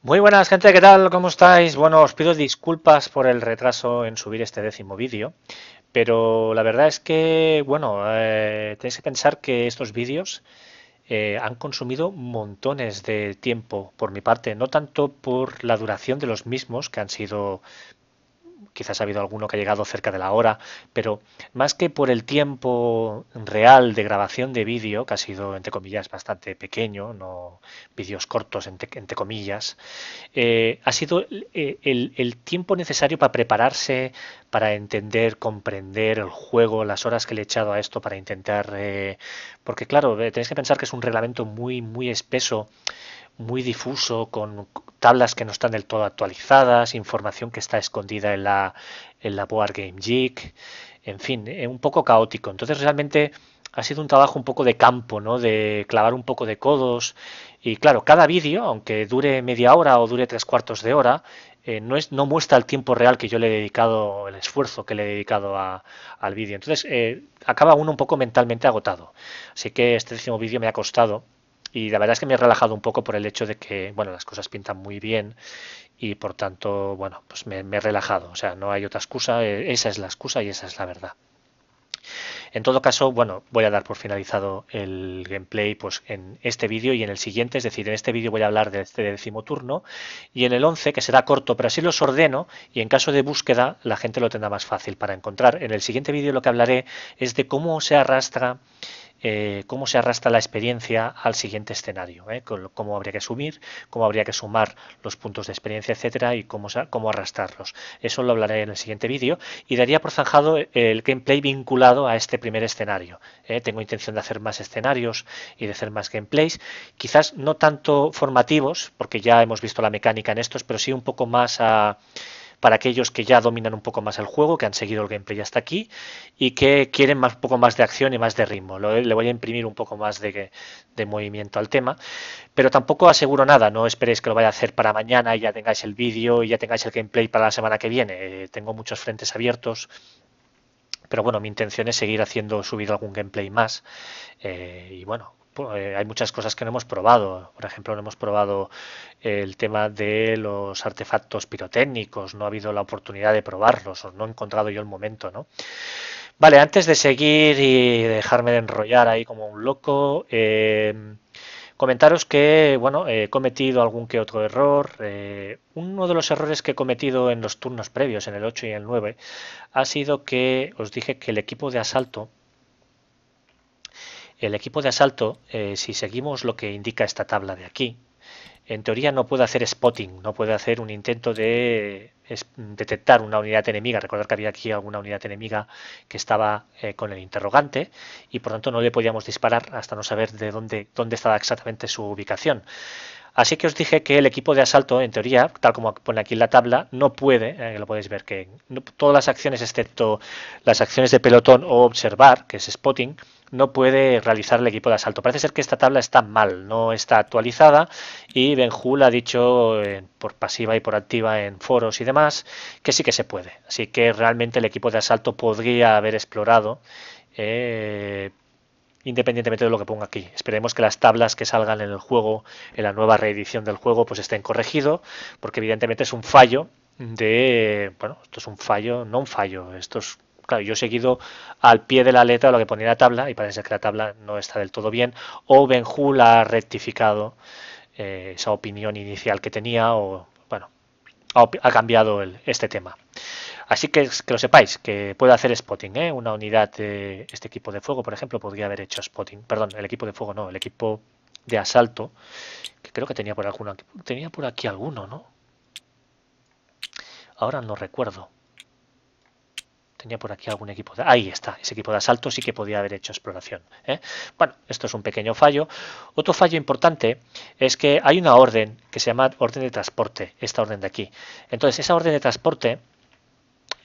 Muy buenas gente, ¿qué tal? ¿Cómo estáis? Bueno, os pido disculpas por el retraso en subir este décimo vídeo, pero la verdad es que, bueno, eh, tenéis que pensar que estos vídeos eh, han consumido montones de tiempo por mi parte, no tanto por la duración de los mismos, que han sido quizás ha habido alguno que ha llegado cerca de la hora, pero más que por el tiempo real de grabación de vídeo, que ha sido, entre comillas, bastante pequeño, no vídeos cortos, entre, comillas, eh, ha sido eh, el, tiempo necesario para prepararse, para entender, comprender el juego, las horas que le he echado a esto para intentar... Eh, porque claro, tenéis que pensar que es un reglamento muy, muy espeso, muy difuso, con tablas que no están del todo actualizadas, información que está escondida en la, en la Board Game Geek, en fin, eh, un poco caótico. Entonces realmente ha sido un trabajo un poco de campo, ¿no? de clavar un poco de codos. Y claro, cada vídeo, aunque dure media hora o dure tres cuartos de hora, eh, no, es, no muestra el tiempo real que yo le he dedicado, el esfuerzo que le he dedicado al vídeo. Entonces, eh, acaba uno un poco mentalmente agotado. Así que este décimo vídeo me ha costado y la verdad es que me he relajado un poco por el hecho de que, bueno, las cosas pintan muy bien y por tanto, bueno, pues me, he relajado. O sea, no hay otra excusa, e, esa es la excusa y esa es la verdad. En todo caso, bueno, voy a dar por finalizado el gameplay pues, en este vídeo y en el siguiente, es decir, en este vídeo voy a hablar de este décimo turno y en el 11, que será corto, pero así los ordeno y en caso de búsqueda la gente lo tendrá más fácil para encontrar. En el siguiente vídeo lo que hablaré es de cómo se arrastra eh, cómo se arrastra la experiencia al siguiente escenario, ¿eh? cómo habría que subir, cómo habría que sumar los puntos de experiencia, etcétera, y cómo, cómo arrastrarlos. Eso lo hablaré en el siguiente vídeo y daría por zanjado el gameplay vinculado a este primer escenario. ¿eh? Tengo intención de hacer más escenarios y de hacer más gameplays, quizás no tanto formativos, porque ya hemos visto la mecánica en estos, pero sí un poco más a para aquellos que ya dominan un poco más el juego, que han seguido el gameplay hasta aquí y que quieren más, un poco más de acción y más de ritmo. le voy a imprimir un poco más de, movimiento al tema, pero tampoco aseguro nada, no esperéis que lo vaya a hacer para mañana y ya tengáis el vídeo y ya tengáis el gameplay para la semana que viene. Eh, tengo muchos frentes abiertos pero bueno, mi intención es seguir haciendo subir algún gameplay más eh, y bueno, eh, hay muchas cosas que no hemos probado. Por ejemplo, no hemos probado el tema de los artefactos pirotécnicos, no ha habido la oportunidad de probarlos, o no he encontrado yo el momento, ¿no? Vale, antes de seguir y dejarme de enrollar ahí como un loco, eh, comentaros que, bueno, eh, he cometido algún que otro error. uno de los errores que he cometido en los turnos previos, en el 8 y el 9, ha sido que os dije que el equipo de asalto el equipo de asalto, eh, si seguimos lo que indica esta tabla de aquí, en teoría no puede hacer spotting, no puede hacer un intento de detectar una unidad enemiga. Recordar que había aquí alguna unidad enemiga que estaba eh, con el interrogante y por tanto no le podíamos disparar hasta no saber de dónde, dónde estaba exactamente su ubicación. Así que os dije que el equipo de asalto, en teoría, tal como pone aquí en la tabla, no puede, eh, lo podéis ver, que todas las acciones excepto las acciones de pelotón o observar, que es spotting, no puede realizar el equipo de asalto. Parece ser que esta tabla está mal, no está actualizada y Hull ha dicho eh, por pasiva y por activa en foros y demás que sí que se puede. Así que realmente el equipo de asalto podría haber explorado eh, independientemente de lo que ponga aquí. Esperemos que las tablas que salgan en el juego, en la nueva reedición del juego, pues estén corregido, porque evidentemente es un fallo de, bueno, esto es un fallo, no un fallo, esto es claro, yo he seguido al pie de la letra lo que ponía la tabla y parece que la tabla no está del todo bien o Benjul ha rectificado eh, esa opinión inicial que tenía o bueno, ha, cambiado este tema. Así que que lo sepáis, que puede hacer spotting. ¿eh? Una unidad, de este equipo de fuego, por ejemplo, podría haber hecho spotting. Perdón, el equipo de fuego no, el equipo de asalto, que creo que tenía por, alguno, tenía por aquí alguno, ¿no? Ahora no recuerdo. Tenía por aquí algún equipo de... Ahí está, ese equipo de asalto sí que podía haber hecho exploración. ¿eh? Bueno, esto es un pequeño fallo. Otro fallo importante es que hay una orden que se llama orden de transporte, esta orden de aquí. Entonces, esa orden de transporte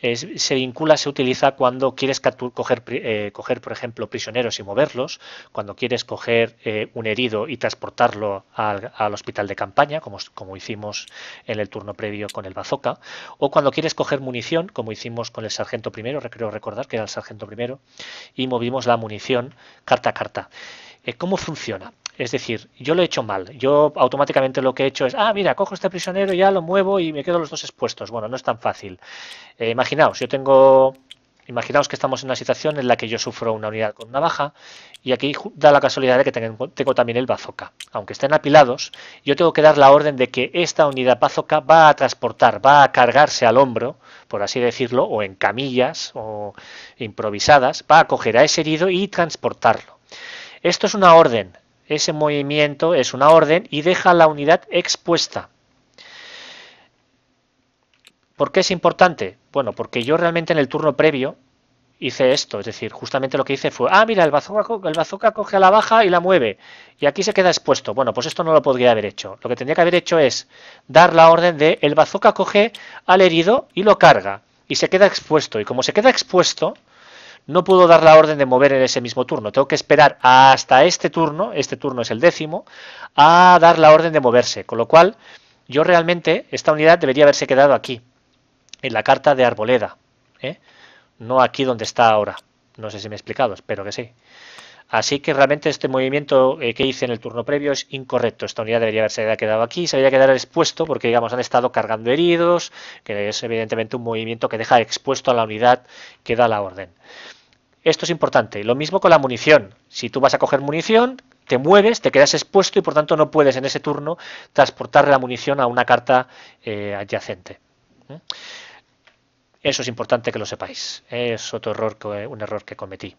se vincula, se utiliza cuando quieres eh, coger, por ejemplo, prisioneros y moverlos, cuando quieres coger eh, un herido y transportarlo al, hospital de campaña, como, como, hicimos en el turno previo con el bazooka, o cuando quieres coger munición, como hicimos con el sargento primero, creo recordar que era el sargento primero, y movimos la munición carta a carta. Eh, ¿Cómo funciona? Es decir, yo lo he hecho mal. Yo automáticamente lo que he hecho es, ah, mira, cojo este prisionero, ya lo muevo y me quedo los dos expuestos. Bueno, no es tan fácil. Eh, imaginaos, yo tengo Imaginaos que estamos en una situación en la que yo sufro una unidad con una baja y aquí da la casualidad de que tengo, tengo también el bazooka. Aunque estén apilados, yo tengo que dar la orden de que esta unidad bazooka va a transportar, va a cargarse al hombro, por así decirlo, o en camillas o improvisadas, va a coger a ese herido y transportarlo. Esto es una orden, ese movimiento es una orden y deja la unidad expuesta. ¿Por qué es importante? Bueno, porque yo realmente en el turno previo hice esto, es decir, justamente lo que hice fue, ah, mira, el bazooka, el bazooka coge a la baja y la mueve, y aquí se queda expuesto. Bueno, pues esto no lo podría haber hecho. Lo que tendría que haber hecho es dar la orden de, el bazooka coge al herido y lo carga, y se queda expuesto. Y como se queda expuesto, no puedo dar la orden de mover en ese mismo turno. Tengo que esperar hasta este turno, este turno es el décimo, a dar la orden de moverse. Con lo cual, yo realmente, esta unidad debería haberse quedado aquí, en la carta de Arboleda. ¿eh? No aquí donde está ahora. No sé si me he explicado, espero que sí. Así que realmente este movimiento eh, que hice en el turno previo es incorrecto. Esta unidad debería haberse quedado aquí, se debería quedado expuesto porque digamos han estado cargando heridos, que es evidentemente un movimiento que deja expuesto a la unidad que da la orden. Esto es importante. Lo mismo con la munición. Si tú vas a coger munición, te mueves, te quedas expuesto y por tanto no puedes en ese turno transportar la munición a una carta eh, adyacente. ¿eh? Eso es importante que lo sepáis. Es otro error, que, un error que cometí.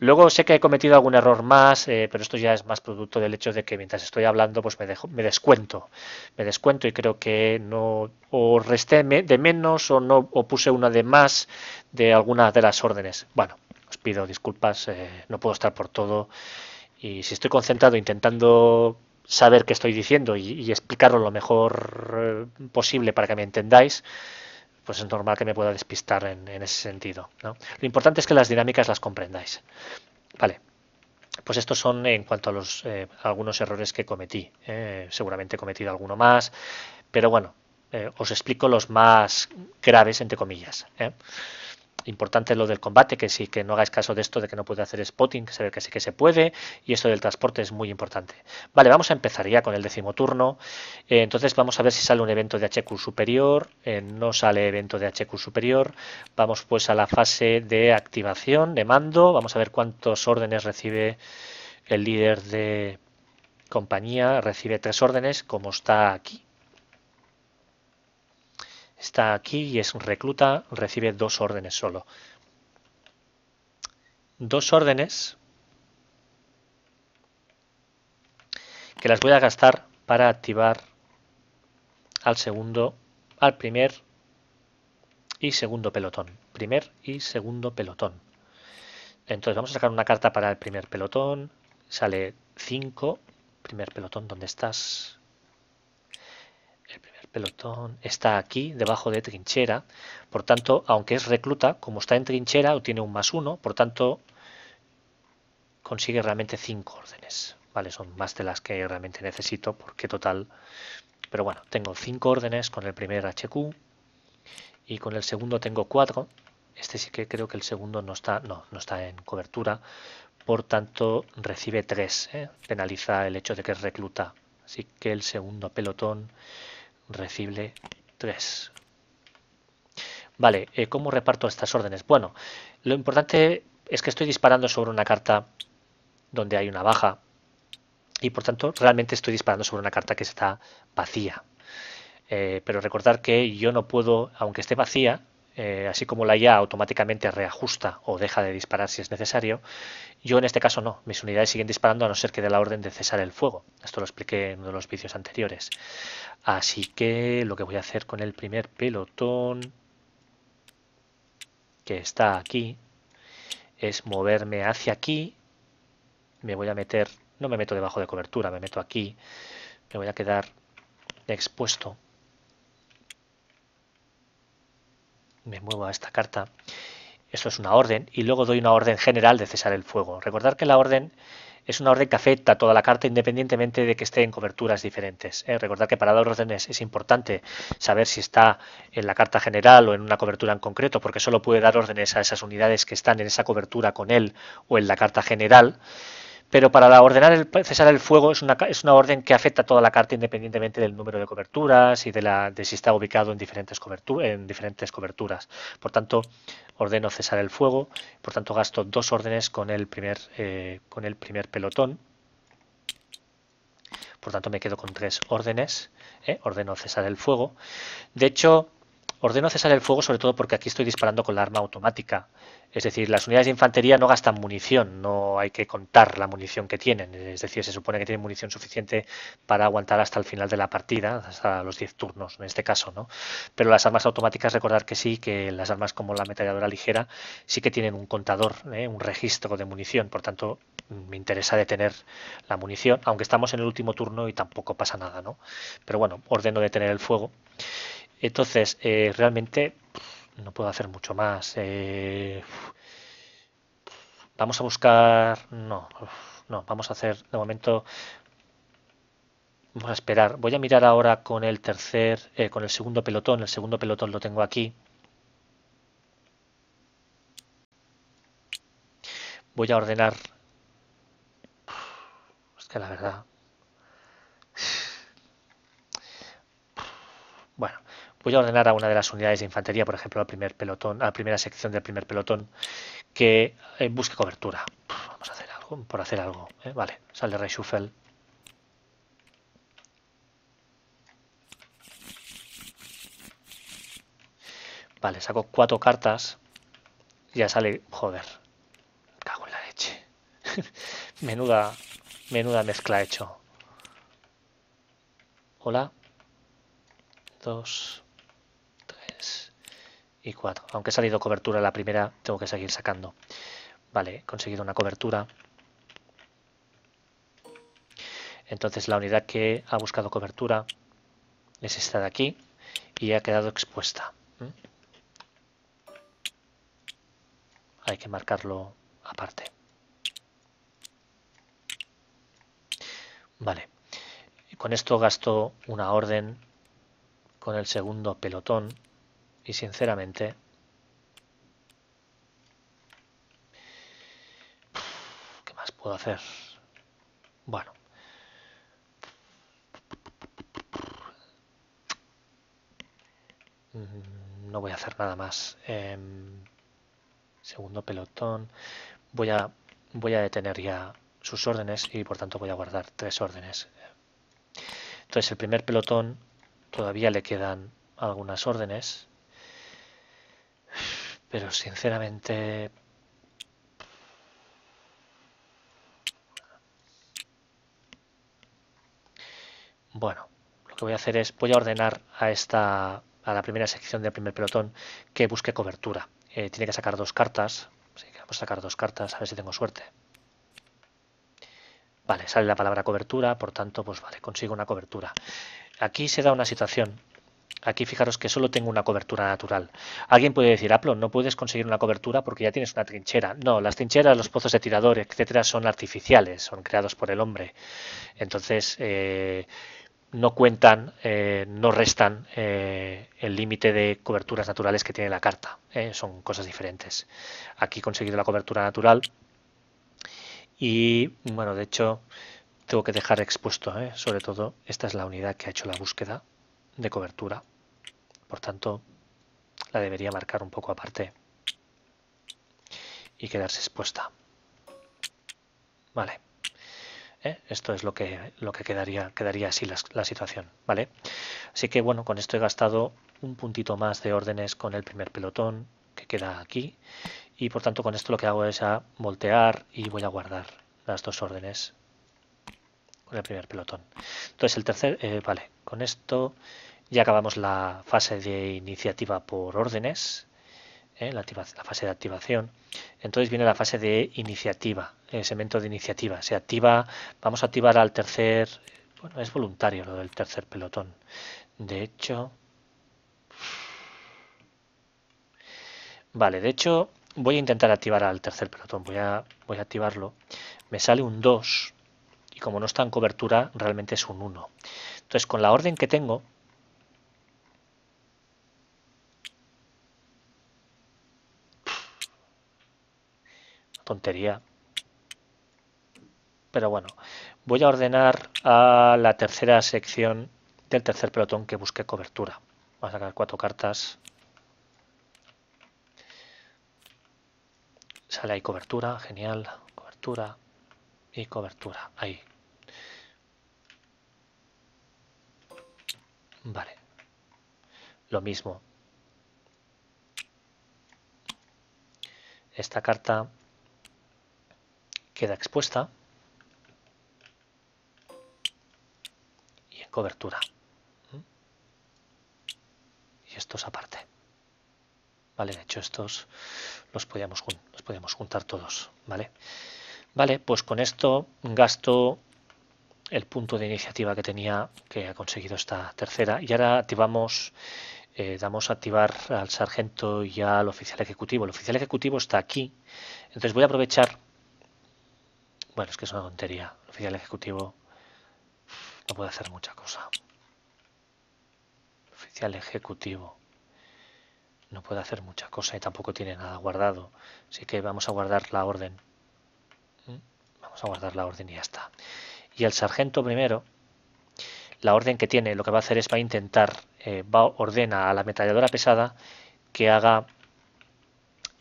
Luego sé que he cometido algún error más, eh, pero esto ya es más producto del hecho de que mientras estoy hablando, pues me, dejo, me descuento. Me descuento y creo que no o resté de menos o no o puse una de más de alguna de las órdenes. Bueno, os pido disculpas, eh, no puedo estar por todo. Y si estoy concentrado intentando saber qué estoy diciendo y, explicarlo lo mejor eh, posible para que me entendáis, pues es normal que me pueda despistar en, ese sentido. Lo importante es que las dinámicas las comprendáis. Vale. Pues estos son en cuanto a los eh, algunos errores que cometí. Eh, seguramente he cometido alguno más, pero bueno, eh, os explico los más graves, entre comillas importante lo del combate, que sí, que no hagáis caso de esto de que no puede hacer spotting, que se ve que sí que se puede, y esto del transporte es muy importante. Vale, vamos a empezar ya con el décimo turno. Eh, entonces vamos a ver si sale un evento de HQ superior, eh, no sale evento de HQ superior. Vamos pues a la fase de activación, de mando, vamos a ver cuántos órdenes recibe el líder de compañía, recibe tres órdenes, como está aquí está aquí y es recluta, recibe dos órdenes solo. Dos órdenes que las voy a gastar para activar al segundo, al primer y segundo pelotón. Primer y segundo pelotón. Entonces vamos a sacar una carta para el primer pelotón. Sale 5. Primer pelotón, ¿dónde estás? pelotón está aquí, debajo de trinchera. Por tanto, aunque es recluta, como está en trinchera, o tiene un más uno. Por tanto, consigue realmente cinco órdenes. Vale, son más de las que realmente necesito, porque total... Pero bueno, tengo cinco órdenes con el primer HQ. Y con el segundo tengo cuatro. Este sí que creo que el segundo no está, no, no está en cobertura. Por tanto, recibe tres. ¿eh? Penaliza el hecho de que es recluta. Así que el segundo pelotón recible 3. Vale, eh, ¿cómo reparto estas órdenes? Bueno, lo importante es que estoy disparando sobre una carta donde hay una baja y por tanto realmente estoy disparando sobre una carta que está vacía. Eh, pero recordar que yo no puedo, aunque esté vacía, eh, así como la IA automáticamente reajusta o deja de disparar si es necesario, yo en este caso no, mis unidades siguen disparando a no ser que dé la orden de cesar el fuego. Esto lo expliqué en uno de los vídeos anteriores. Así que lo que voy a hacer con el primer pelotón que está aquí es moverme hacia aquí. Me voy a meter, no me meto debajo de cobertura, me meto aquí. Me voy a quedar expuesto. Me muevo a esta carta. Esto es una orden y luego doy una orden general de cesar el fuego. Recordar que la orden es una orden que afecta a toda la carta independientemente de que esté en coberturas diferentes. ¿eh? recordad que para dar órdenes es importante saber si está en la carta general o en una cobertura en concreto, porque solo puede dar órdenes a esas unidades que están en esa cobertura con él o en la carta general pero para ordenar el, cesar el fuego es una, es una orden que afecta a toda la carta independientemente del número de coberturas y de, la, de si está ubicado en diferentes, en diferentes coberturas. Por tanto, ordeno cesar el fuego, por tanto gasto dos órdenes con el primer, eh, con el primer pelotón. Por tanto, me quedo con tres órdenes. Eh, ordeno cesar el fuego. De hecho, Ordeno cesar el fuego sobre todo porque aquí estoy disparando con la arma automática. Es decir, las unidades de infantería no gastan munición, no hay que contar la munición que tienen. Es decir, se supone que tienen munición suficiente para aguantar hasta el final de la partida, hasta los 10 turnos en este caso. ¿no? Pero las armas automáticas, recordar que sí, que las armas como la metalladora ligera sí que tienen un contador, ¿eh? un registro de munición. Por tanto, me interesa detener la munición, aunque estamos en el último turno y tampoco pasa nada. ¿no? Pero bueno, ordeno detener el fuego. Entonces, eh, realmente no puedo hacer mucho más. Eh, vamos a buscar... No, no, vamos a hacer de momento... Vamos a esperar. Voy a mirar ahora con el tercer, eh, con el segundo pelotón. El segundo pelotón lo tengo aquí. Voy a ordenar... Es que la verdad... Bueno, voy a ordenar a una de las unidades de infantería, por ejemplo, al primer pelotón, a la primera sección del primer pelotón, que eh, busque cobertura. vamos a hacer algo, por hacer algo. ¿eh? Vale, sale Rey Vale, saco cuatro cartas. Ya sale, joder, cago en la leche. menuda, menuda mezcla hecho. Hola. Dos. Aunque ha salido cobertura la primera, tengo que seguir sacando. Vale, he conseguido una cobertura. Entonces la unidad que ha buscado cobertura es esta de aquí y ha quedado expuesta. ¿Mm? Hay que marcarlo aparte. Vale. Con esto gasto una orden con el segundo pelotón y sinceramente ¿qué más puedo hacer? bueno mm, no voy a hacer nada más em, segundo pelotón voy a voy a detener ya sus órdenes y por tanto voy a guardar tres órdenes entonces el primer pelotón todavía le quedan algunas órdenes pero sinceramente... Bueno, lo que voy a hacer es, voy a ordenar a esta a la primera sección del primer pelotón que busque cobertura. Eh, tiene que sacar dos cartas. Así que vamos a sacar dos cartas, a ver si tengo suerte. Vale, sale la palabra cobertura, por tanto, pues vale, consigo una cobertura. Aquí se da una situación Aquí fijaros que solo tengo una cobertura natural. Alguien puede decir, Aplo, no puedes conseguir una cobertura porque ya tienes una trinchera. No, las trincheras, los pozos de tirador, etcétera, son artificiales, son creados por el hombre. Entonces, eh, no cuentan, eh, no restan eh, el límite de coberturas naturales que tiene la carta. son cosas diferentes. Aquí he conseguido la cobertura natural. Y bueno, de hecho, tengo que dejar expuesto, sobre todo, esta es la unidad que ha hecho la búsqueda de cobertura. Por tanto, la debería marcar un poco aparte y quedarse expuesta. Vale. ¿Eh? Esto es lo que, lo que quedaría, quedaría así la, situación. ¿vale? Así que bueno, con esto he gastado un puntito más de órdenes con el primer pelotón que queda aquí. Y por tanto con esto lo que hago es a voltear y voy a guardar las dos órdenes con el primer pelotón. Entonces el tercer, eh, vale, con esto ya acabamos la fase de iniciativa por órdenes, ¿eh? la, fase de activación. Entonces viene la fase de iniciativa, el segmento de iniciativa. Se activa, vamos a activar al tercer, bueno, es voluntario lo del tercer pelotón. De hecho, vale, de hecho voy a intentar activar al tercer pelotón, voy a, voy a activarlo. Me sale un 2 y como no está en cobertura realmente es un 1. Entonces con la orden que tengo tontería. Pero bueno, voy a ordenar a la tercera sección del tercer pelotón que busque cobertura. Voy a sacar cuatro cartas. Sale ahí cobertura, genial, cobertura y cobertura, ahí. Vale, lo mismo. Esta carta queda expuesta y en cobertura. Y estos aparte. Vale, de hecho estos los podíamos, los juntar todos, ¿vale? Vale, pues con esto gasto el punto de iniciativa que tenía, que ha conseguido esta tercera. Y ahora activamos, eh, damos a activar al sargento y al oficial ejecutivo. El oficial ejecutivo está aquí. Entonces voy a aprovechar bueno, es que es una tontería. El oficial ejecutivo no puede hacer mucha cosa. El oficial ejecutivo no puede hacer mucha cosa y tampoco tiene nada guardado. Así que vamos a guardar la orden. ¿Mm? Vamos a guardar la orden y ya está. Y el sargento primero, la orden que tiene, lo que va a hacer es va a intentar, eh, va, ordena a la ametralladora pesada que haga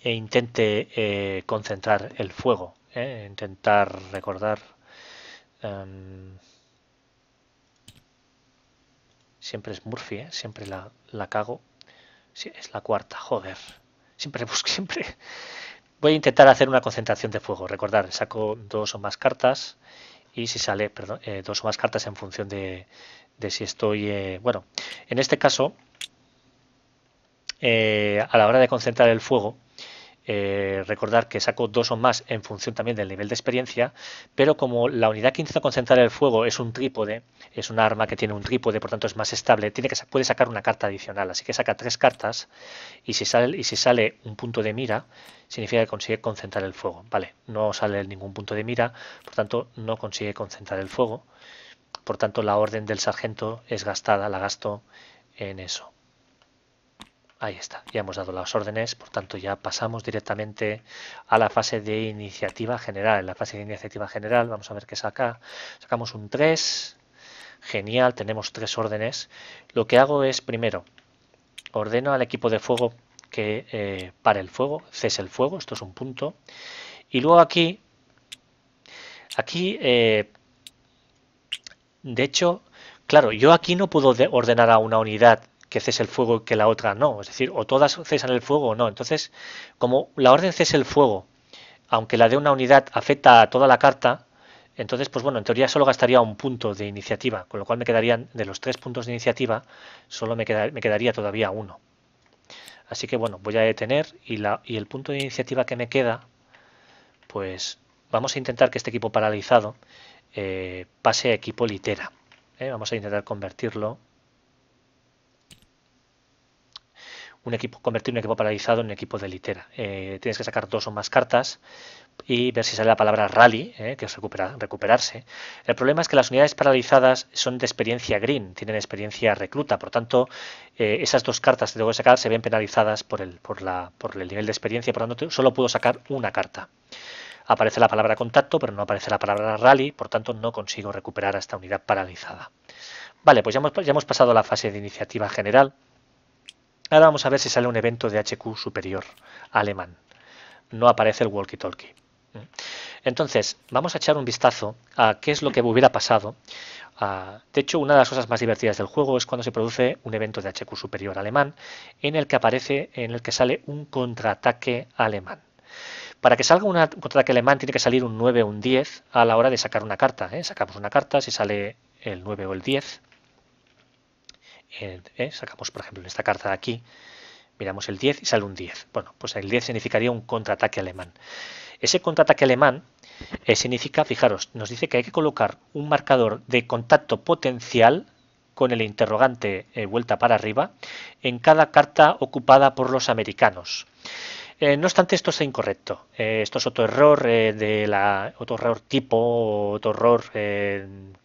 e intente eh, concentrar el fuego. ¿eh? intentar recordar. Em, siempre es Murphy, ¿eh? siempre la, la cago. Sí, es la cuarta, joder. Siempre busco, siempre. Voy a intentar hacer una concentración de fuego. Recordar, saco dos o más cartas y si sale, perdón, eh, dos o más cartas en función de, de si estoy... bueno, en este caso, a la hora de concentrar el fuego, eh, recordar que saco dos o más en función también del nivel de experiencia, pero como la unidad que intenta concentrar el fuego es un trípode, es un arma que tiene un trípode, por tanto es más estable, tiene que, puede sacar una carta adicional. Así que saca tres cartas y si sale, y si sale un punto de mira, significa que consigue concentrar el fuego. Vale, no sale ningún punto de mira, por tanto no consigue concentrar el fuego. Por tanto, la orden del sargento es gastada, la gasto en eso. Ahí está, ya hemos dado las órdenes, por tanto ya pasamos directamente a la fase de iniciativa general. En la fase de iniciativa general vamos a ver qué saca. Sacamos un 3, genial, tenemos tres órdenes. Lo que hago es primero, ordeno al equipo de fuego que eh, pare el fuego, cese el fuego, esto es un punto. Y luego aquí, aquí, eh, de hecho, claro, yo aquí no puedo ordenar a una unidad que cese el fuego y que la otra no. Es decir, o todas cesan el fuego o no. Entonces, como la orden cese el fuego, aunque la de una unidad afecta a toda la carta, entonces, pues bueno, en teoría solo gastaría un punto de iniciativa, con lo cual me quedarían, de los tres puntos de iniciativa, solo me, quedaría todavía uno. Así que bueno, voy a detener y, la, y el punto de iniciativa que me queda, pues vamos a intentar que este equipo paralizado eh, pase a equipo litera. Eh. Vamos a intentar convertirlo equipo, convertir un equipo paralizado en un equipo de litera. Eh, tienes que sacar dos o más cartas y ver si sale la palabra rally, eh, que es recuperarse. El problema es que las unidades paralizadas son de experiencia green, tienen experiencia recluta, por tanto, eh, esas dos cartas que tengo que sacar se ven penalizadas por el, por, la, por el nivel de experiencia, por lo tanto, solo puedo sacar una carta aparece la palabra contacto, pero no aparece la palabra rally, por tanto no consigo recuperar a esta unidad paralizada. Vale, pues ya hemos, ya hemos pasado a la fase de iniciativa general. Ahora vamos a ver si sale un evento de HQ superior alemán. No aparece el walkie-talkie. Entonces, vamos a echar un vistazo a qué es lo que hubiera pasado. Ah, de hecho, una de las cosas más divertidas del juego es cuando se produce un evento de HQ superior alemán en el que aparece, en el que sale un contraataque alemán. Para que salga un contraataque alemán tiene que salir un 9 o un 10 a la hora de sacar una carta. ¿eh? Sacamos una carta, si sale el 9 o el 10, ¿eh? sacamos, por ejemplo, en esta carta de aquí, miramos el 10 y sale un 10. Bueno, pues el 10 significaría un contraataque alemán. Ese contraataque alemán eh, significa, fijaros, nos dice que hay que colocar un marcador de contacto potencial con el interrogante eh, vuelta para arriba en cada carta ocupada por los americanos. no obstante, esto es incorrecto. esto es otro error de la otro error tipo, otro error,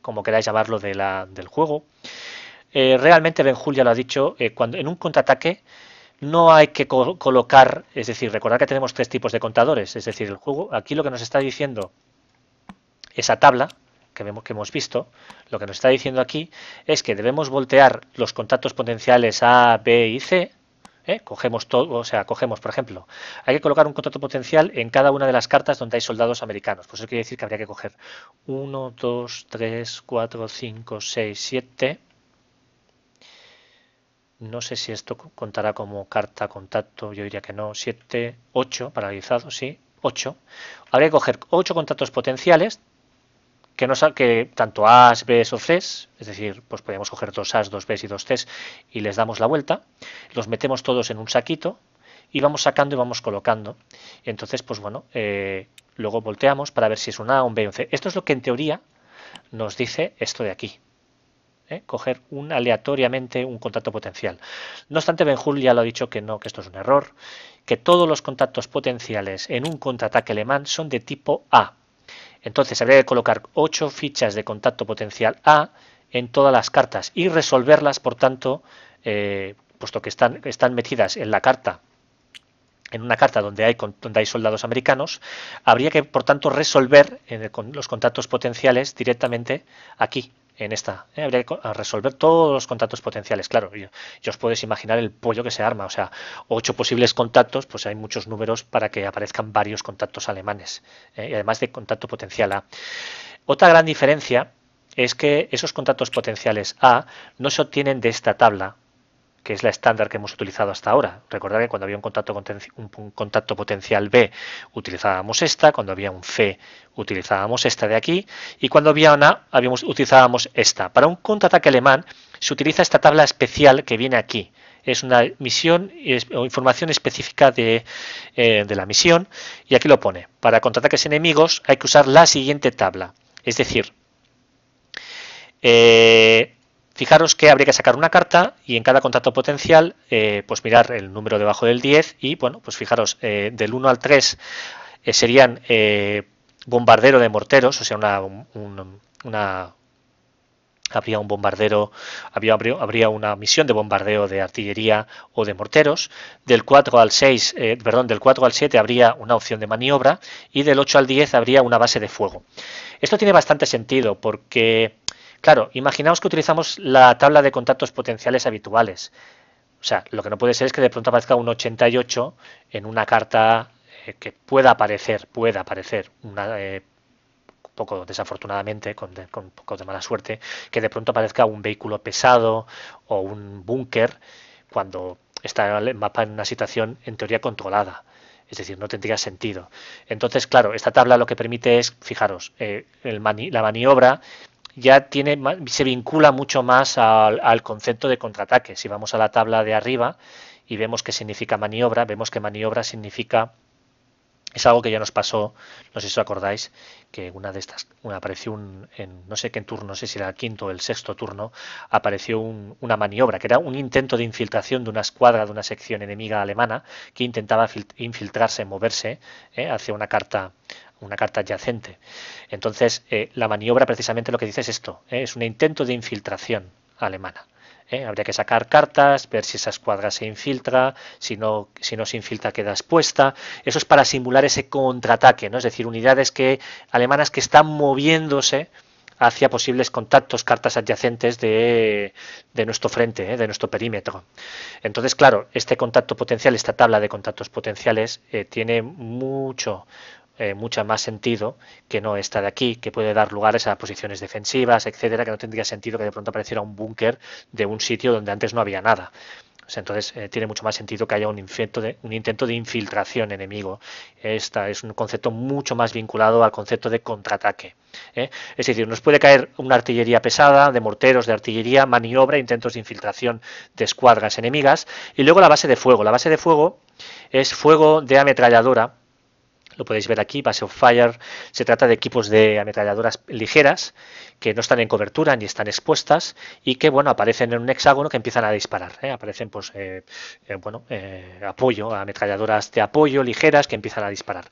como queráis llamarlo, del juego eh, realmente Benjul ya lo ha dicho, eh, cuando en un contraataque no hay que colocar, es decir, recordar que tenemos tres tipos de contadores, es decir, el juego, aquí lo que nos está diciendo esa tabla que, vemos, que hemos visto, lo que nos está diciendo aquí es que debemos voltear los contactos potenciales A, B y C, eh, cogemos todo, o sea, cogemos, por ejemplo, hay que colocar un contrato potencial en cada una de las cartas donde hay soldados americanos, pues eso quiere decir que habría que coger 1, 2, 3, 4, 5, 6, 7, no sé si esto contará como carta contacto, yo diría que no. 7, 8, paralizado, sí, 8. Habría que coger 8 contactos potenciales, que, no que tanto As, B o Cs, es decir, pues podemos coger dos As, dos Bs y dos Cs y les damos la vuelta, los metemos todos en un saquito y vamos sacando y vamos colocando. Entonces, pues bueno, eh, luego volteamos para ver si es un A, un B, un C. Esto es lo que en teoría nos dice esto de aquí. ¿eh? coger un, aleatoriamente un contacto potencial. No obstante, Benjul ya lo ha dicho que no, que esto es un error, que todos los contactos potenciales en un contraataque alemán son de tipo A. Entonces habría que colocar ocho fichas de contacto potencial A en todas las cartas y resolverlas, por tanto, eh, puesto que están, están metidas en la carta en una carta donde hay, hay soldados americanos, habría que, por tanto, resolver eh, los contactos potenciales directamente aquí, en esta. Eh, habría que resolver todos los contactos potenciales. Claro, yo, os podéis imaginar el pollo que se arma. O sea, ocho posibles contactos, pues hay muchos números para que aparezcan varios contactos alemanes. Eh, y además de contacto potencial A. Otra gran diferencia es que esos contactos potenciales A no se obtienen de esta tabla que es la estándar que hemos utilizado hasta ahora. Recordad que cuando había un contacto, potencial B utilizábamos esta, cuando había un C utilizábamos esta de aquí y cuando había una habíamos, utilizábamos esta. Para un contraataque alemán se utiliza esta tabla especial que viene aquí. Es una misión o información específica de, eh, de la misión y aquí lo pone. Para contraataques enemigos hay que usar la siguiente tabla. Es decir, eh, Fijaros que habría que sacar una carta y en cada contrato potencial, eh, pues mirar el número debajo del 10 y, bueno, pues fijaros, eh, del 1 al 3 eh, serían bombardero de morteros, o sea, una, habría un bombardero, habría, habría, una misión de bombardeo de artillería o de morteros, del 4 al 6, perdón, del 4 al 7 habría una opción de maniobra y del 8 al 10 habría una base de fuego. Esto tiene bastante sentido porque Claro, imaginaos que utilizamos la tabla de contactos potenciales habituales. O sea, lo que no puede ser es que de pronto aparezca un 88 en una carta eh, que pueda aparecer, pueda aparecer, una, eh, un poco desafortunadamente, con, un poco de mala suerte, que de pronto aparezca un vehículo pesado o un búnker cuando está el mapa en una situación en teoría controlada. Es decir, no tendría sentido. Entonces, claro, esta tabla lo que permite es, fijaros, eh, el la maniobra ya tiene, se vincula mucho más al, al, concepto de contraataque. Si vamos a la tabla de arriba y vemos qué significa maniobra, vemos que maniobra significa es algo que ya nos pasó, no sé si os acordáis, que una de estas, una, apareció en no sé qué turno, no sé si era el quinto o el sexto turno, apareció una maniobra, que era un intento de infiltración de una escuadra de una sección enemiga alemana que intentaba infiltrarse, moverse eh, hacia una carta una carta adyacente. Entonces, eh, la maniobra precisamente lo que dice es esto, eh, es un intento de infiltración alemana. ¿eh? Habría que sacar cartas, ver si esa escuadra se infiltra, si no, si no se infiltra queda expuesta. Eso es para simular ese contraataque, ¿no? Es decir, unidades que alemanas que están moviéndose hacia posibles contactos, cartas adyacentes de, nuestro frente, ¿eh? de nuestro perímetro. Entonces, claro, este contacto potencial, esta tabla de contactos potenciales, eh, tiene mucho, eh, mucho más sentido que no esta de aquí, que puede dar lugares a posiciones defensivas, etcétera, que no tendría sentido que de pronto apareciera un búnker de un sitio donde antes no había nada. entonces eh, tiene mucho más sentido que haya un, de, un intento de infiltración enemigo. Esta es un concepto mucho más vinculado al concepto de contraataque. ¿eh? Es decir, nos puede caer una artillería pesada, de morteros, de artillería, maniobra, intentos de infiltración de escuadras enemigas. Y luego la base de fuego. La base de fuego es fuego de ametralladora lo podéis ver aquí, Base of Fire, se trata de equipos de ametralladoras ligeras que no están en cobertura ni están expuestas y que bueno aparecen en un hexágono que empiezan a disparar. ¿eh? Aparecen pues eh, eh, bueno apoyo, ametralladoras de apoyo ligeras que empiezan a disparar.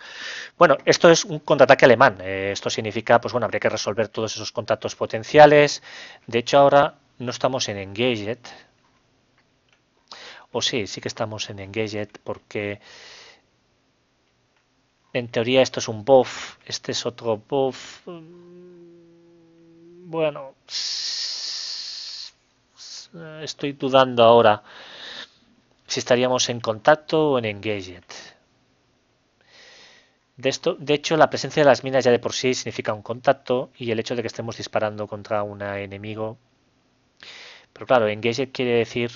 Bueno, esto es un contraataque alemán. esto significa pues bueno habría que resolver todos esos contactos potenciales. De hecho ahora no estamos en Engaged. O sí, sí que estamos en Engaged porque en teoría esto es un buff, este es otro buff. Mm, bueno, estoy dudando ahora si estaríamos en contacto o en engaged. De, esto, de hecho, la presencia de las minas ya de por sí significa un contacto y el hecho de que estemos disparando contra un enemigo. Pero claro, engaged quiere decir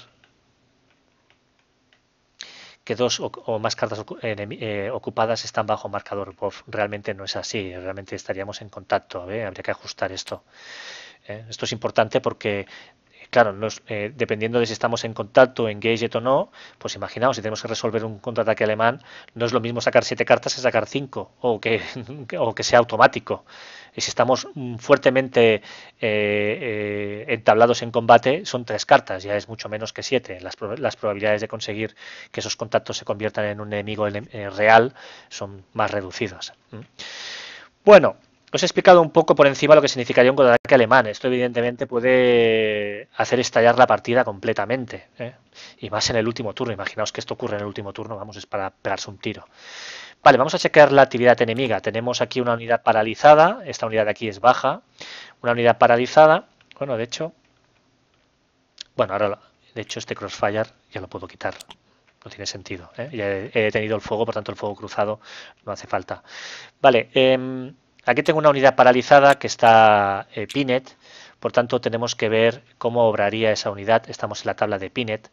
que dos o, más cartas eh, ocupadas están bajo marcador Realmente no es así, realmente estaríamos en contacto, habría que ajustar esto. ¿eh? Esto es importante porque claro, eh, dependiendo de si estamos en contacto, en o no, pues imaginaos, si tenemos que resolver un contraataque alemán, no es lo mismo sacar siete cartas que sacar cinco, o que, que sea automático. Y si estamos mm, fuertemente eh, eh, entablados en combate, son tres cartas, ya es mucho menos que siete. Las, las probabilidades de conseguir que esos contactos se conviertan en un enemigo real son más reducidas. Bueno, os he explicado un poco por encima lo que significaría un contraataque alemán. Esto evidentemente puede hacer estallar la partida completamente. ¿eh? Y más en el último turno. Imaginaos que esto ocurre en el último turno. Vamos, es para pegarse un tiro. Vale, vamos a chequear la actividad enemiga. Tenemos aquí una unidad paralizada. Esta unidad de aquí es baja. Una unidad paralizada. Bueno, de hecho... Bueno, ahora... De hecho, este crossfire ya lo puedo quitar no tiene sentido. ¿eh? Ya he, tenido el fuego, por tanto el fuego cruzado no hace falta. Vale, eh, Aquí tengo una unidad paralizada que está eh, Pinet, por tanto tenemos que ver cómo obraría esa unidad. Estamos en la tabla de Pinet.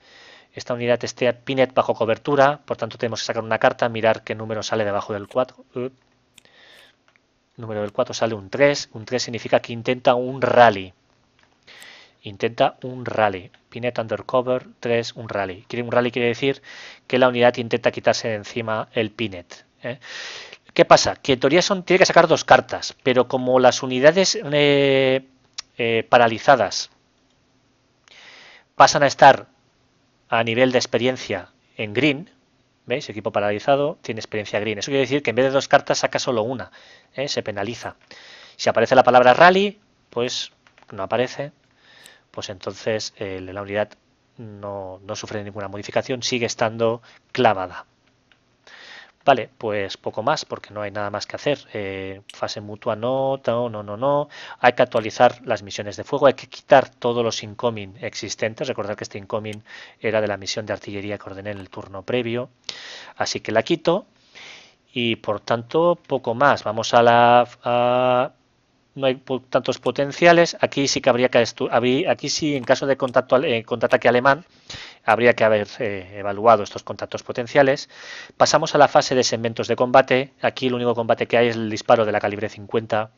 Esta unidad está Pinet bajo cobertura, por tanto tenemos que sacar una carta, mirar qué número sale debajo del 4. Número del 4 sale un 3. Un 3 significa que intenta un rally. Intenta un rally. Pinet undercover, 3, un rally. Un rally quiere decir que la unidad intenta quitarse de encima el Pinet. ¿eh? ¿Qué pasa? Que son, tiene que sacar dos cartas, pero como las unidades eh, eh, paralizadas pasan a estar a nivel de experiencia en green, ¿veis? Equipo paralizado tiene experiencia green. Eso quiere decir que en vez de dos cartas saca solo una, ¿eh? se penaliza. Si aparece la palabra rally, pues no aparece, pues entonces la unidad no sufre ninguna modificación, sigue estando clavada. Vale, pues poco más porque no hay nada más que hacer. Eh, fase mutua no, no, no, no, no. Hay que actualizar las misiones de fuego, hay que quitar todos los incoming existentes. Recordad que este incoming era de la misión de artillería que ordené en el turno previo. Así que la quito y por tanto poco más. Vamos a la no hay tantos potenciales. Aquí sí que habría que aquí sí en caso de contacto eh, contraataque alemán habría que haber eh, evaluado estos contactos potenciales. Pasamos a la fase de segmentos de combate. Aquí el único combate que hay es el disparo de la calibre 50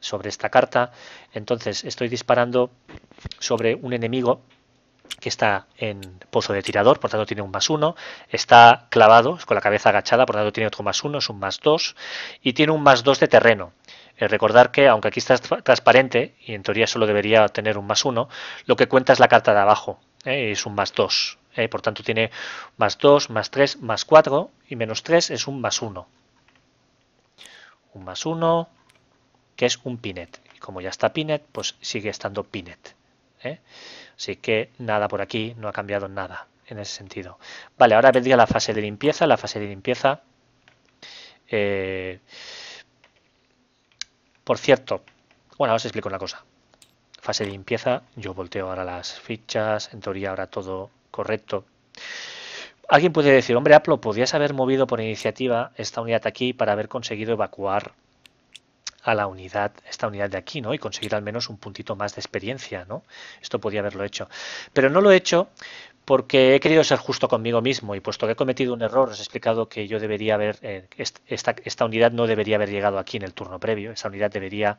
sobre esta carta. Entonces estoy disparando sobre un enemigo que está en pozo de tirador, por tanto tiene un más uno, está clavado, con la cabeza agachada, por tanto tiene otro más uno, es un más dos, y tiene un más dos de terreno. Eh, recordar que, aunque aquí está transparente, y en teoría solo debería tener un más 1, lo que cuenta es la carta de abajo, ¿eh? es un más 2. ¿eh? por tanto, tiene más 2, más 3, más 4, y menos 3 es un más 1. Un más 1, que es un pinet. Y como ya está pinet, pues sigue estando pinet. Así que nada por aquí, no ha cambiado nada en ese sentido. Vale, ahora vendría la fase de limpieza. La fase de limpieza... Por cierto, bueno, os explico una cosa. Fase de limpieza, yo volteo ahora las fichas, en teoría ahora todo correcto. Alguien puede decir, hombre, Aplo, podías haber movido por iniciativa esta unidad aquí para haber conseguido evacuar a la unidad, esta unidad de aquí, ¿no? Y conseguir al menos un puntito más de experiencia, ¿no? Esto podía haberlo hecho. Pero no lo he hecho porque he querido ser justo conmigo mismo y puesto que he cometido un error, os he explicado que yo debería haber, eh, esta, unidad no debería haber llegado aquí en el turno previo, esa unidad debería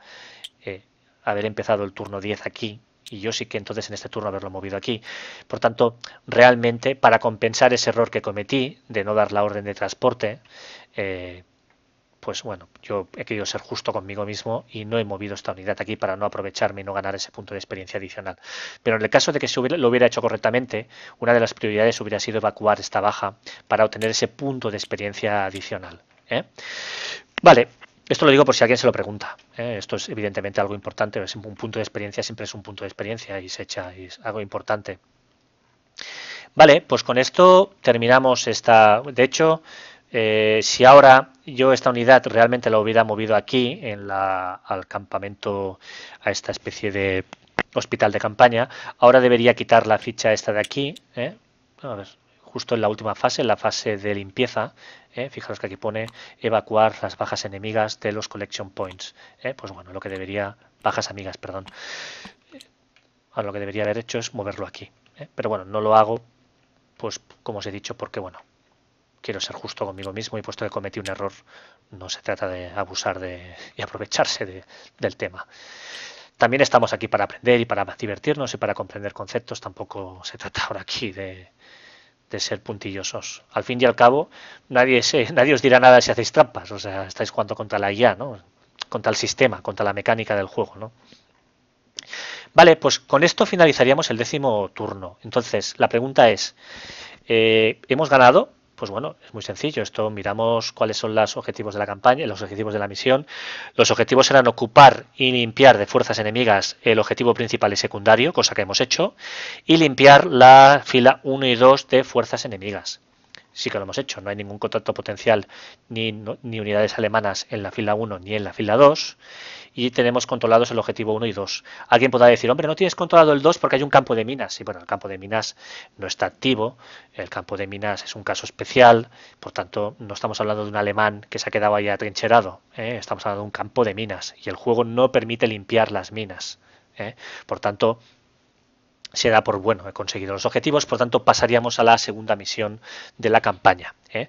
eh, haber empezado el turno 10 aquí y yo sí que entonces en este turno haberlo movido aquí. Por tanto, realmente para compensar ese error que cometí de no dar la orden de transporte, eh, pues bueno, yo he querido ser justo conmigo mismo y no he movido esta unidad aquí para no aprovecharme y no ganar ese punto de experiencia adicional. Pero en el caso de que se lo hubiera hecho correctamente, una de las prioridades hubiera sido evacuar esta baja para obtener ese punto de experiencia adicional. ¿eh? Vale, esto lo digo por si alguien se lo pregunta. ¿eh? Esto es evidentemente algo importante. un punto de experiencia siempre es un punto de experiencia y se echa y es algo importante. Vale, pues con esto terminamos esta. De hecho, eh, si ahora yo esta unidad realmente la hubiera movido aquí, en al campamento, a esta especie de hospital de campaña, ahora debería quitar la ficha esta de aquí, ¿eh? justo en la última fase, en la fase de limpieza, ¿eh? fijaros que aquí pone evacuar las bajas enemigas de los collection points. Pues bueno, lo que debería, bajas amigas, perdón. lo que debería haber hecho es moverlo aquí. Pero bueno, no lo hago, pues como os he dicho, porque bueno, quiero ser justo conmigo mismo y puesto que cometí un error, no se trata de abusar de, y aprovecharse del tema. También estamos aquí para aprender y para divertirnos y para comprender conceptos, tampoco se trata ahora aquí de, ser puntillosos. Al fin y al cabo, nadie, nadie os dirá nada si hacéis trampas, o sea, estáis jugando contra la IA, ¿no? contra el sistema, contra la mecánica del juego. Vale, pues con esto finalizaríamos el décimo turno. Entonces, la pregunta es, eh, ¿hemos ganado? Pues bueno, es muy sencillo. Esto miramos cuáles son los objetivos de la campaña, los objetivos de la misión. Los objetivos eran ocupar y limpiar de fuerzas enemigas el objetivo principal y secundario, cosa que hemos hecho, y limpiar la fila 1 y 2 de fuerzas enemigas sí que lo hemos hecho. No hay ningún contacto potencial ni, unidades alemanas en la fila 1 ni en la fila 2 y tenemos controlados el objetivo 1 y 2. Alguien podrá decir, hombre, no tienes controlado el 2 porque hay un campo de minas. Y bueno, el campo de minas no está activo, el campo de minas es un caso especial, por tanto, no estamos hablando de un alemán que se ha quedado ahí atrincherado, ¿eh? estamos hablando de un campo de minas y el juego no permite limpiar las minas. ¿eh? Por tanto, se da por bueno, he conseguido los objetivos, por tanto pasaríamos a la segunda misión de la campaña. ¿eh?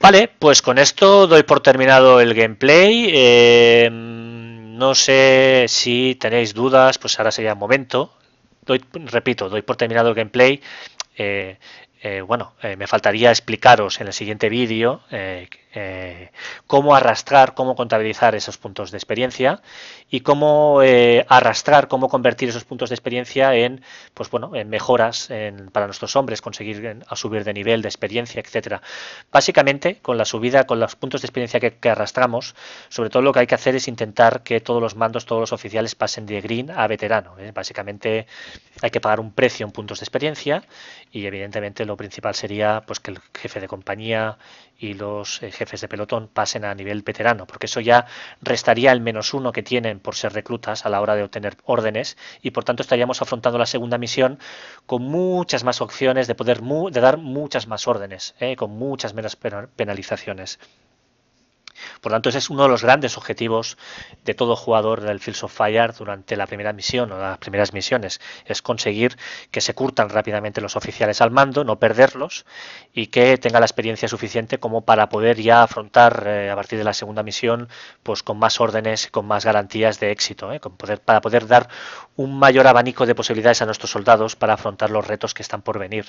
Vale, pues con esto doy por terminado el gameplay. Eh, no sé si tenéis dudas, pues ahora sería el momento. repito, doy por terminado el gameplay. Eh, eh, bueno, eh, me faltaría explicaros en el siguiente vídeo eh, cómo arrastrar, cómo contabilizar esos puntos de experiencia y cómo arrastrar, cómo convertir esos puntos de experiencia en, pues bueno, en mejoras para nuestros hombres, conseguir a subir de nivel, de experiencia, etcétera. Básicamente, con la subida, con los puntos de experiencia que, que arrastramos, sobre todo lo que hay que hacer es intentar que todos los mandos, todos los oficiales pasen de green a veterano. Básicamente, hay que pagar un precio en puntos de experiencia y evidentemente lo principal sería pues que el jefe de compañía y los eh, jefes de pelotón pasen a nivel veterano, porque eso ya restaría el menos uno que tienen por ser reclutas a la hora de obtener órdenes y por tanto estaríamos afrontando la segunda misión con muchas más opciones de poder de dar muchas más órdenes, ¿eh? con muchas menos penalizaciones. Por tanto, ese es uno de los grandes objetivos de todo jugador del Fields of Fire durante la primera misión o las primeras misiones, es conseguir que se curtan rápidamente los oficiales al mando, no perderlos y que tenga la experiencia suficiente como para poder ya afrontar eh, a partir de la segunda misión pues con más órdenes, y con más garantías de éxito, eh, con poder, para poder dar un mayor abanico de posibilidades a nuestros soldados para afrontar los retos que están por venir.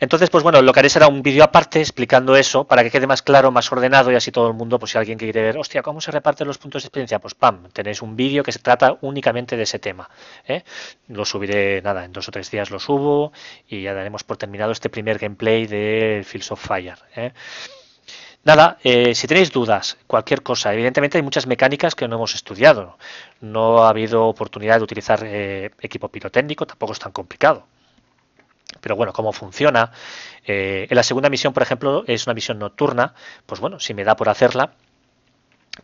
Entonces, pues bueno, lo que haré será un vídeo aparte explicando eso para que quede más claro, más ordenado y así todo el mundo, pues si alguien quiere ver, hostia, ¿cómo se reparten los puntos de experiencia? Pues pam, tenéis un vídeo que se trata únicamente de ese tema. ¿eh? Lo subiré, nada, en dos o tres días lo subo y ya daremos por terminado este primer gameplay de Fields of Fire. ¿eh? Nada, eh, si tenéis dudas, cualquier cosa, evidentemente hay muchas mecánicas que no hemos estudiado. No ha habido oportunidad de utilizar equipo pirotécnico, tampoco es tan complicado pero bueno, cómo funciona. Eh, en la segunda misión, por ejemplo, es una misión nocturna, pues bueno, si me da por hacerla,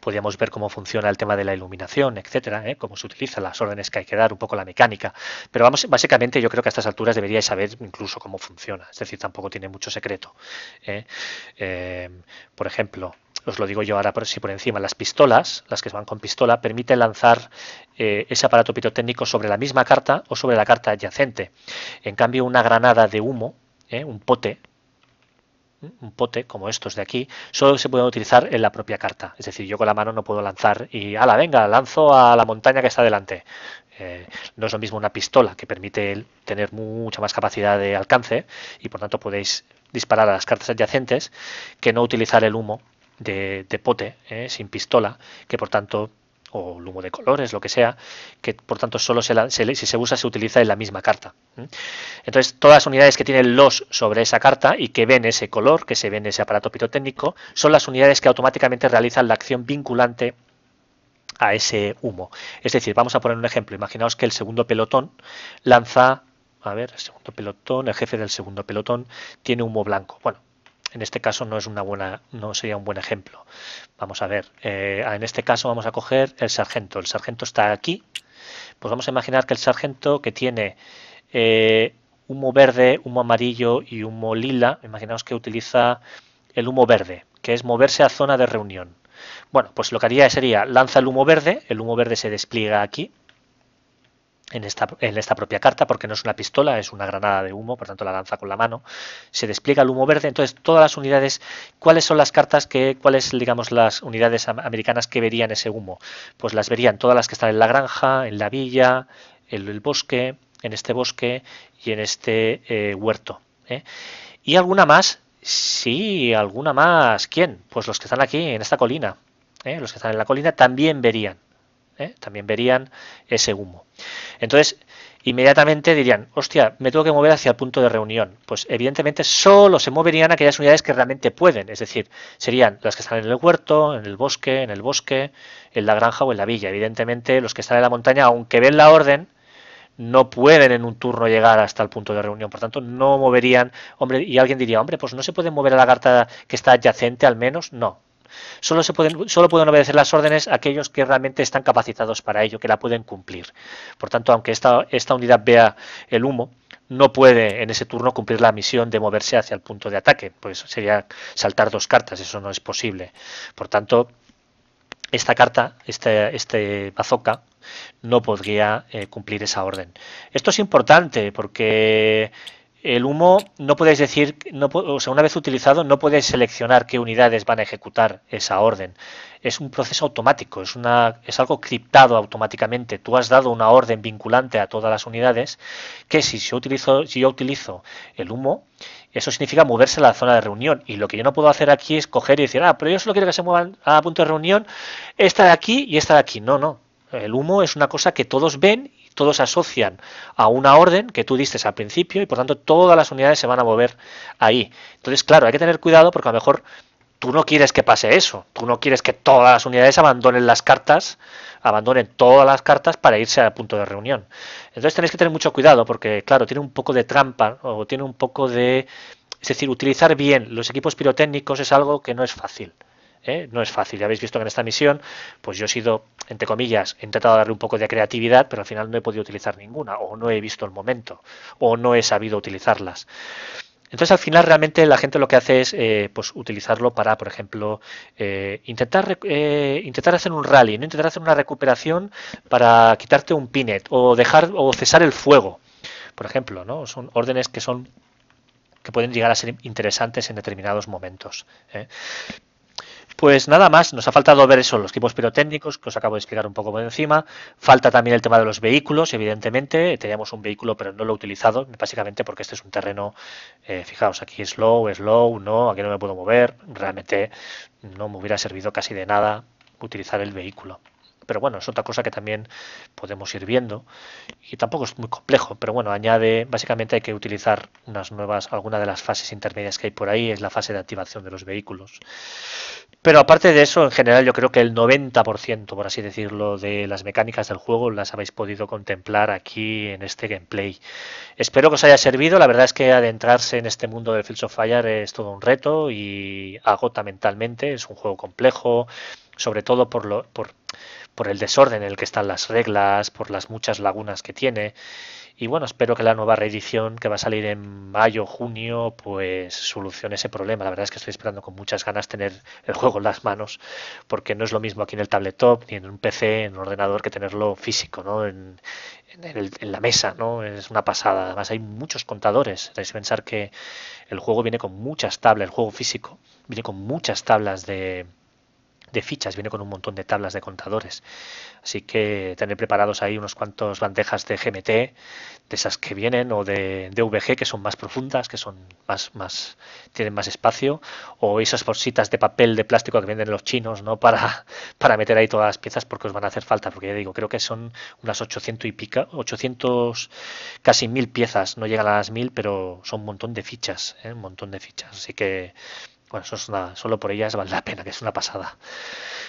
podríamos ver cómo funciona el tema de la iluminación, etcétera, ¿eh? cómo se utilizan las órdenes que hay que dar, un poco la mecánica. Pero vamos, básicamente yo creo que a estas alturas deberíais saber incluso cómo funciona, es decir, tampoco tiene mucho secreto. ¿eh? por ejemplo, os lo digo yo ahora por si por encima, las pistolas, las que van con pistola, permiten lanzar eh, ese aparato pirotécnico sobre la misma carta o sobre la carta adyacente. En cambio, una granada de humo, eh, un pote, un pote como estos de aquí, solo se puede utilizar en la propia carta. Es decir, yo con la mano no puedo lanzar y, ala, venga, lanzo a la montaña que está delante. Eh, no es lo mismo una pistola que permite tener mucha más capacidad de alcance y por tanto podéis disparar a las cartas adyacentes que no utilizar el humo de, pote, ¿eh? sin pistola, que por tanto o humo de colores, lo que sea, que por tanto solo se si se usa se utiliza en la misma carta. Entonces, todas las unidades que tienen los sobre esa carta y que ven ese color, que se ven ese aparato pirotécnico, son las unidades que automáticamente realizan la acción vinculante a ese humo. Es decir, vamos a poner un ejemplo. Imaginaos que el segundo pelotón lanza, a ver, el segundo pelotón, el jefe del segundo pelotón tiene humo blanco. Bueno, en este caso no es una buena, no sería un buen ejemplo. Vamos a ver, eh, en este caso vamos a coger el sargento. El sargento está aquí. Pues vamos a imaginar que el sargento que tiene eh, humo verde, humo amarillo y humo lila, imaginaos que utiliza el humo verde, que es moverse a zona de reunión. Bueno, pues lo que haría sería lanza el humo verde, el humo verde se despliega aquí, en esta, en esta propia carta, porque no es una pistola, es una granada de humo, por tanto la lanza con la mano, se despliega el humo verde, entonces todas las unidades, ¿cuáles son las cartas que, cuáles digamos las unidades americanas que verían ese humo? Pues las verían todas las que están en la granja, en la villa, en el bosque, en este bosque y en este eh, huerto. ¿eh? Y alguna más, sí, alguna más, ¿quién? Pues los que están aquí, en esta colina, ¿eh? los que están en la colina también verían ¿eh? también verían ese humo. Entonces, inmediatamente dirían, hostia, me tengo que mover hacia el punto de reunión. Pues evidentemente solo se moverían aquellas unidades que realmente pueden, es decir, serían las que están en el huerto, en el bosque, en el bosque, en la granja o en la villa. Evidentemente los que están en la montaña, aunque ven la orden, no pueden en un turno llegar hasta el punto de reunión, por tanto no moverían, hombre, y alguien diría, hombre, pues no se puede mover a la carta que está adyacente al menos, no, Solo, se pueden, solo pueden obedecer las órdenes aquellos que realmente están capacitados para ello, que la pueden cumplir. Por tanto, aunque esta, esta unidad vea el humo, no puede en ese turno cumplir la misión de moverse hacia el punto de ataque, pues sería saltar dos cartas, eso no es posible. Por tanto, esta carta, este, este bazooka, no podría eh, cumplir esa orden. Esto es importante porque el humo no puedes decir, no, o sea, una vez utilizado, no puedes seleccionar qué unidades van a ejecutar esa orden. Es un proceso automático, es, una, es algo criptado automáticamente. Tú has dado una orden vinculante a todas las unidades que si yo utilizo, si yo utilizo el humo, eso significa moverse a la zona de reunión. Y lo que yo no puedo hacer aquí es coger y decir, ah, pero yo solo quiero que se muevan a punto de reunión esta de aquí y esta de aquí. No, no. El humo es una cosa que todos ven todos asocian a una orden que tú diste al principio y por tanto todas las unidades se van a mover ahí. Entonces, claro, hay que tener cuidado porque a lo mejor tú no quieres que pase eso, tú no quieres que todas las unidades abandonen las cartas, abandonen todas las cartas para irse al punto de reunión. Entonces tenéis que tener mucho cuidado porque, claro, tiene un poco de trampa o tiene un poco de... Es decir, utilizar bien los equipos pirotécnicos es algo que no es fácil. ¿eh? No es fácil. Ya habéis visto que en esta misión, pues yo he sido, entre comillas, he intentado darle un poco de creatividad, pero al final no he podido utilizar ninguna, o no he visto el momento, o no he sabido utilizarlas. Entonces al final realmente la gente lo que hace es eh, pues, utilizarlo para, por ejemplo, eh, intentar, intentar hacer un rally, ¿no? intentar hacer una recuperación para quitarte un pinet o dejar o cesar el fuego, por ejemplo, ¿no? Son órdenes que son que pueden llegar a ser interesantes en determinados momentos. Pues nada más, nos ha faltado ver eso, los tipos pirotécnicos, que os acabo de explicar un poco por encima. Falta también el tema de los vehículos, evidentemente. Teníamos un vehículo, pero no lo he utilizado, básicamente porque este es un terreno, eh, fijaos, aquí es slow, slow, no, aquí no me puedo mover. Realmente no me hubiera servido casi de nada utilizar el vehículo. Pero bueno, es otra cosa que también podemos ir viendo y tampoco es muy complejo, pero bueno, añade, básicamente hay que utilizar unas nuevas, alguna de las fases intermedias que hay por ahí, es la fase de activación de los vehículos. Pero aparte de eso, en general yo creo que el 90%, por así decirlo, de las mecánicas del juego las habéis podido contemplar aquí en este gameplay. Espero que os haya servido. La verdad es que adentrarse en este mundo de Fields of Fire es todo un reto y agota mentalmente. Es un juego complejo, sobre todo por, lo, por, por el desorden en el que están las reglas, por las muchas lagunas que tiene. Y bueno, espero que la nueva reedición que va a salir en mayo, junio, pues solucione ese problema. La verdad es que estoy esperando con muchas ganas tener el juego en las manos, porque no es lo mismo aquí en el tabletop, ni en un PC, en un ordenador, que tenerlo físico, ¿no? En, en, la mesa, ¿no? Es una pasada. Además hay muchos contadores. Tenéis que pensar que el juego viene con muchas tablas, el juego físico viene con muchas tablas de de fichas, viene con un montón de tablas de contadores. Así que tener preparados ahí unos cuantos bandejas de GMT, de esas que vienen, o de VG, que son más profundas, que son más, más, tienen más espacio, o esas bolsitas de papel de plástico que venden los chinos, ¿no? Para, para meter ahí todas las piezas porque os van a hacer falta, porque ya digo, creo que son unas 800 y pica, 800, casi mil piezas, no llegan a las mil pero son un montón de fichas, ¿eh? un montón de fichas. Así que bueno, eso es solo por ellas vale la pena, que es una pasada.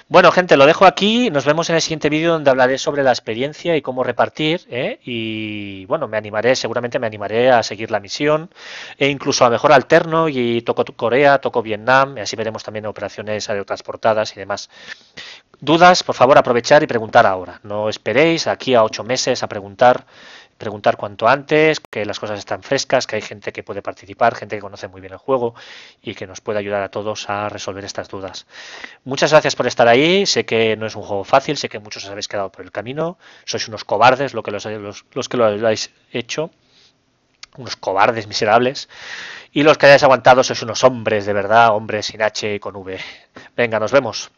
Bueno, gente, lo dejo aquí. Nos vemos en el siguiente vídeo donde hablaré sobre la experiencia y cómo repartir. ¿eh? Y bueno, me animaré, seguramente me animaré a seguir la misión. E incluso a lo mejor alterno y toco Corea, toco Vietnam. Y así veremos también operaciones aerotransportadas y demás. Dudas, por favor, aprovechar y preguntar ahora. No esperéis aquí a ocho meses a preguntar preguntar cuanto antes, que las cosas están frescas, que hay gente que puede participar, gente que conoce muy bien el juego y que nos puede ayudar a todos a resolver estas dudas. Muchas gracias por estar ahí, sé que no es un juego fácil, sé que muchos os habéis quedado por el camino, sois unos cobardes lo que los, los que lo habéis hecho, unos cobardes miserables, y los que hayáis aguantado sois unos hombres de verdad, hombres sin H y con V. Venga, nos vemos.